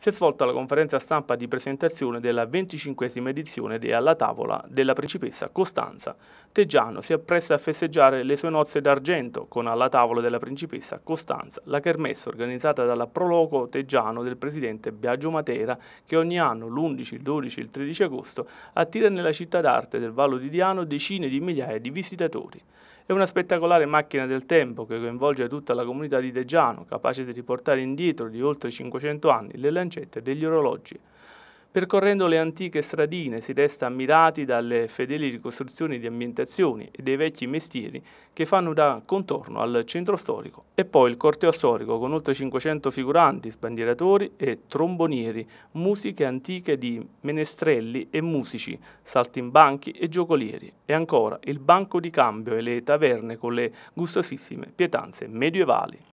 si è svolta la conferenza stampa di presentazione della 25 edizione di Alla Tavola della principessa Costanza. Teggiano si appresta a festeggiare le sue nozze d'argento con Alla Tavola della principessa Costanza, la kermesse organizzata dalla Proloco Teggiano del presidente Biagio Matera che ogni anno l'11, il 12 e il 13 agosto attira nella città d'arte del Vallo di Diano decine di migliaia di visitatori. È una spettacolare macchina del tempo che coinvolge tutta la comunità di Deggiano, capace di riportare indietro di oltre 500 anni le lancette degli orologi. Percorrendo le antiche stradine si resta ammirati dalle fedeli ricostruzioni di ambientazioni e dei vecchi mestieri che fanno da contorno al centro storico e poi il corteo storico con oltre 500 figuranti, sbandieratori e trombonieri, musiche antiche di menestrelli e musici, saltimbanchi e giocolieri e ancora il banco di cambio e le taverne con le gustosissime pietanze medievali.